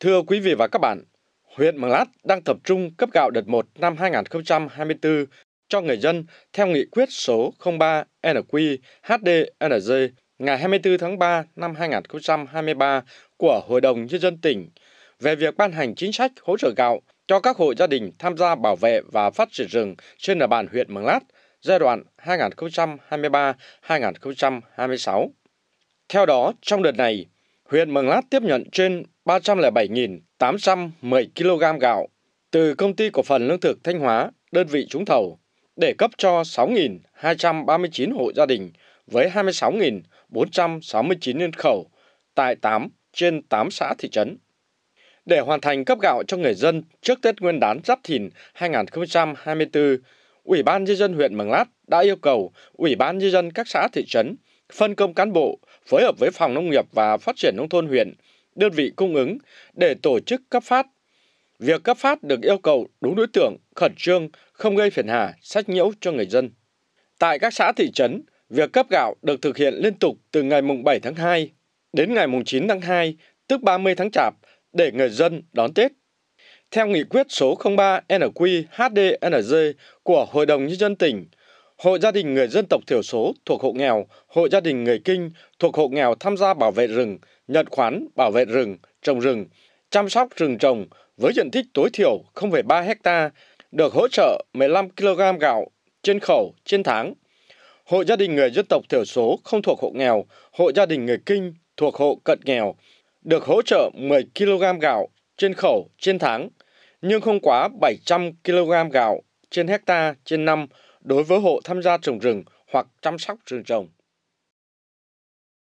Thưa quý vị và các bạn, huyện Mường Lát đang tập trung cấp gạo đợt 1 năm 2024 cho người dân theo nghị quyết số 03 NQ HDNG ngày 24 tháng 3 năm 2023 của Hội đồng Nhân dân tỉnh về việc ban hành chính sách hỗ trợ gạo cho các hộ gia đình tham gia bảo vệ và phát triển rừng trên địa bàn huyện Mường Lát giai đoạn 2023-2026. Theo đó, trong đợt này, huyện Mường Lát tiếp nhận trên 307.810 kg gạo từ công ty cổ phần lương thực Thanh Hóa, đơn vị trúng thầu, để cấp cho 6.239 hộ gia đình với 26.469 nhân khẩu tại 8 trên 8 xã thị trấn. Để hoàn thành cấp gạo cho người dân trước Tết Nguyên đán Giáp Thìn 2024, Ủy ban Nhân dân huyện Mường Lát đã yêu cầu Ủy ban Nhân dân các xã thị trấn phân công cán bộ, phối hợp với Phòng Nông nghiệp và Phát triển Nông thôn huyện, đơn vị cung ứng để tổ chức cấp phát. Việc cấp phát được yêu cầu đúng đối tượng, khẩn trương, không gây phiền hà, sách nhiễu cho người dân. Tại các xã thị trấn, việc cấp gạo được thực hiện liên tục từ ngày 7 tháng 2 đến ngày 9 tháng 2, tức 30 tháng Chạp, để người dân đón Tết. Theo nghị quyết số 03 NQ HDNG của Hội đồng Nhân dân tỉnh Hội gia đình người dân tộc thiểu số thuộc hộ nghèo, hội gia đình người kinh thuộc hộ nghèo tham gia bảo vệ rừng, nhận khoán bảo vệ rừng, trồng rừng, chăm sóc rừng trồng với diện tích tối thiểu 0,3 hecta được hỗ trợ 15 kg gạo trên khẩu trên tháng. Hội gia đình người dân tộc thiểu số không thuộc hộ nghèo, hội gia đình người kinh thuộc hộ cận nghèo được hỗ trợ 10 kg gạo trên khẩu trên tháng, nhưng không quá 700 kg gạo trên hecta trên năm đối với hộ tham gia trồng rừng hoặc chăm sóc rừng trồng.